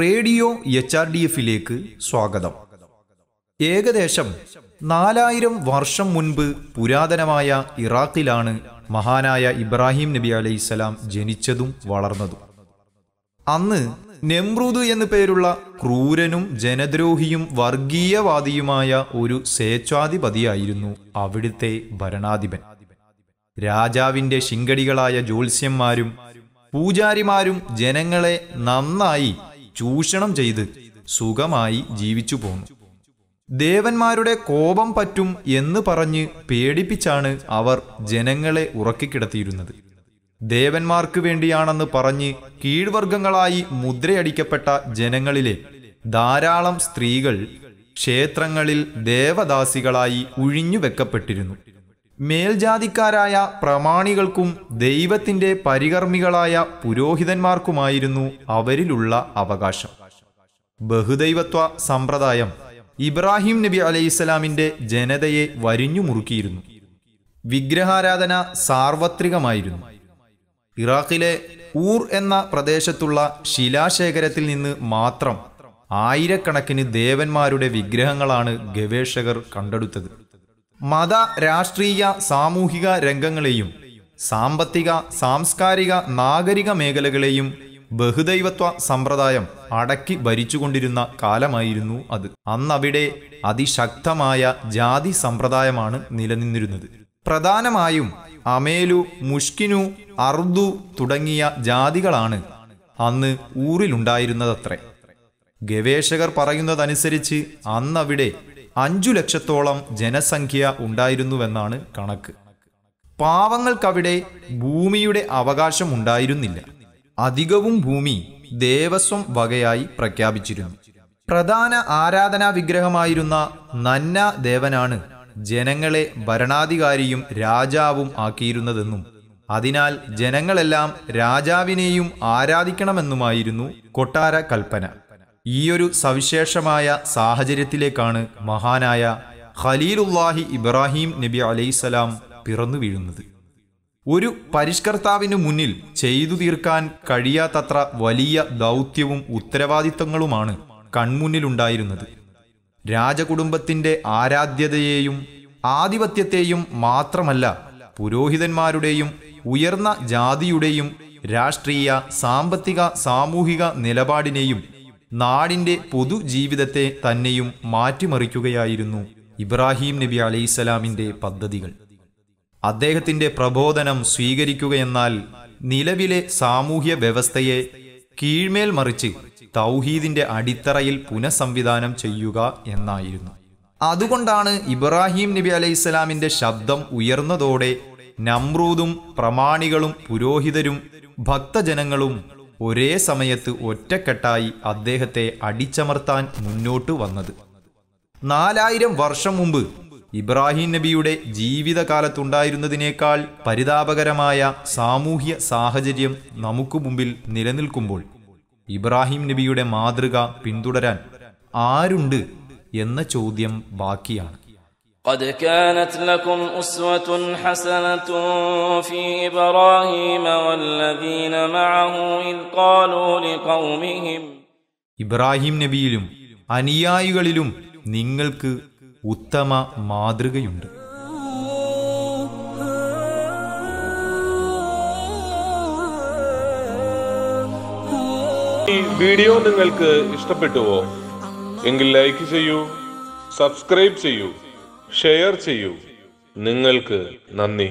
radio H R D എഫിലേക്ക് സ്വാഗതം ഏകദേശം നാലായിരം വർഷം മുൻപ് പുരാതനമായ ഇറാഖിലാണ് മഹാനായ ഇബ്രാഹിം നബി സ്വലാം ജനിച്ചതും വളർന്നതും അന്ന് നെമ്രൂദ് എന്നു പേരുള്ള ക്രൂരനും ജനദ്രോഹിയും വർഗീയവാദിയുമായ ഒരു സ്വേച്ഛാധിപതിയായിരുന്നു അവിടുത്തെ ഭരണാധിപൻ രാജാവിന്റെ ശിങ്കടികളായ ജ്യോത്സ്യന്മാരും പൂജാരിമാരും ജനങ്ങളെ നന്നായി ചൂഷണം ചെയ്ത് സുഖമായി ജീവിച്ചു പോന്നു ദേവന്മാരുടെ കോപം പറ്റും എന്ന് പറഞ്ഞ് പേടിപ്പിച്ചാണ് അവർ ജനങ്ങളെ ഉറക്കിക്കിടത്തിയിരുന്നത് ദേവന്മാർക്ക് വേണ്ടിയാണെന്ന് പറഞ്ഞ് കീഴ്വർഗങ്ങളായി മുദ്രയടിക്കപ്പെട്ട ജനങ്ങളിലെ ധാരാളം സ്ത്രീകൾ ക്ഷേത്രങ്ങളിൽ ദേവദാസികളായി വെക്കപ്പെട്ടിരുന്നു മേൽജാതിക്കാരായ പ്രമാണികൾക്കും ദൈവത്തിന്റെ പരികർമ്മികളായ പുരോഹിതന്മാർക്കുമായിരുന്നു അവരിലുള്ള അവകാശം ബഹുദൈവത്വ സമ്പ്രദായം ഇബ്രാഹിം നബി അലൈഹിസ്സലാമിന്റെ ജനതയെ വരിഞ്ഞു മുറുക്കിയിരുന്നു വിഗ്രഹാരാധന സാർവത്രികമായിരുന്നു ഇറാഖിലെ ഊർ എന്ന പ്രദേശത്തുള്ള ശിലാശേഖരത്തിൽ നിന്ന് മാത്രം ആയിരക്കണക്കിന് ദേവന്മാരുടെ വിഗ്രഹങ്ങളാണ് ഗവേഷകർ കണ്ടെടുത്തത് മത രാഷ്ട്രീയ സാമൂഹിക രംഗങ്ങളെയും സാമ്പത്തിക സാംസ്കാരിക നാഗരിക മേഖലകളെയും ബഹുദൈവത്വ സമ്പ്രദായം അടക്കി ഭരിച്ചുകൊണ്ടിരുന്ന കാലമായിരുന്നു അത് അന്നവിടെ അതിശക്തമായ ജാതി സമ്പ്രദായമാണ് നിലനിന്നിരുന്നത് പ്രധാനമായും അമേലു മുഷ്കിനു അർദു തുടങ്ങിയ ജാതികളാണ് അന്ന് ഊറിലുണ്ടായിരുന്നതത്രേ ഗവേഷകർ പറയുന്നതനുസരിച്ച് അന്നവിടെ അഞ്ചു ലക്ഷത്തോളം ജനസംഖ്യ ഉണ്ടായിരുന്നുവെന്നാണ് കണക്ക് പാവങ്ങൾക്കവിടെ ഭൂമിയുടെ അവകാശം ഉണ്ടായിരുന്നില്ല അധികവും ഭൂമി ദേവസ്വം വകയായി പ്രഖ്യാപിച്ചിരുന്നു പ്രധാന ആരാധനാ വിഗ്രഹമായിരുന്ന നന്ന ദേവനാണ് ജനങ്ങളെ ഭരണാധികാരിയും രാജാവും ആക്കിയിരുന്നതെന്നും അതിനാൽ ജനങ്ങളെല്ലാം രാജാവിനെയും ആരാധിക്കണമെന്നുമായിരുന്നു കൊട്ടാര കൽപ്പന ഈയൊരു സവിശേഷമായ സാഹചര്യത്തിലേക്കാണ് മഹാനായ ഖലീലുല്ലാഹി ഇബ്രാഹിം നബി അലൈസലാം പിറന്നു വീഴുന്നത് ഒരു പരിഷ്കർത്താവിനു മുന്നിൽ ചെയ്തു തീർക്കാൻ കഴിയാത്തത്ര വലിയ ദൗത്യവും ഉത്തരവാദിത്തങ്ങളുമാണ് കൺമുന്നിലുണ്ടായിരുന്നത് രാജകുടുംബത്തിന്റെ ആരാധ്യതയെയും ആധിപത്യത്തെയും മാത്രമല്ല പുരോഹിതന്മാരുടെയും ഉയർന്ന ജാതിയുടെയും രാഷ്ട്രീയ സാമ്പത്തിക സാമൂഹിക നിലപാടിനെയും നാടിന്റെ പൊതുജീവിതത്തെ തന്നെയും മാറ്റിമറിക്കുകയായിരുന്നു ഇബ്രാഹിം നബി അലൈസലാമിൻ്റെ പദ്ധതികൾ അദ്ദേഹത്തിന്റെ പ്രബോധനം സ്വീകരിക്കുകയെന്നാൽ നിലവിലെ സാമൂഹ്യ വ്യവസ്ഥയെ കീഴ്മേൽ മറിച്ച് തൗഹീദിന്റെ അടിത്തറയിൽ പുനഃസംവിധാനം ചെയ്യുക എന്നായിരുന്നു അതുകൊണ്ടാണ് ഇബ്രാഹിം നബി അലൈഹി ശബ്ദം ഉയർന്നതോടെ നമ്രൂദും പ്രമാണികളും പുരോഹിതരും ഭക്തജനങ്ങളും ഒരേ സമയത്ത് ഒറ്റക്കെട്ടായി അദ്ദേഹത്തെ അടിച്ചമർത്താൻ മുന്നോട്ട് വന്നത് നാലായിരം വർഷം മുമ്പ് ഇബ്രാഹിം നബിയുടെ ജീവിതകാലത്തുണ്ടായിരുന്നതിനേക്കാൾ പരിതാപകരമായ സാമൂഹ്യ സാഹചര്യം നമുക്ക് മുമ്പിൽ നിലനിൽക്കുമ്പോൾ ഇബ്രാഹിം നബിയുടെ മാതൃക പിന്തുടരാൻ ആരുണ്ട് എന്ന ചോദ്യം ബാക്കിയാണ് قد كانت لكم أسوة حسنة في إبراهيم والذين معه إذ قالوا لقومهم ഇബ്രാഹിം നബിയിലും അനുയായികളിലും നിങ്ങൾക്ക് ഉത്തമ മാതൃകയുണ്ട് വീഡിയോ നിങ്ങൾക്ക് ഇഷ്ടപ്പെട്ടുവോ എങ്കിൽ ലൈക്ക് ചെയ്യൂ സബ്സ്ക്രൈബ് ചെയ്യൂ ഷെയർ ചെയ്യൂ നിങ്ങൾക്ക് നന്ദി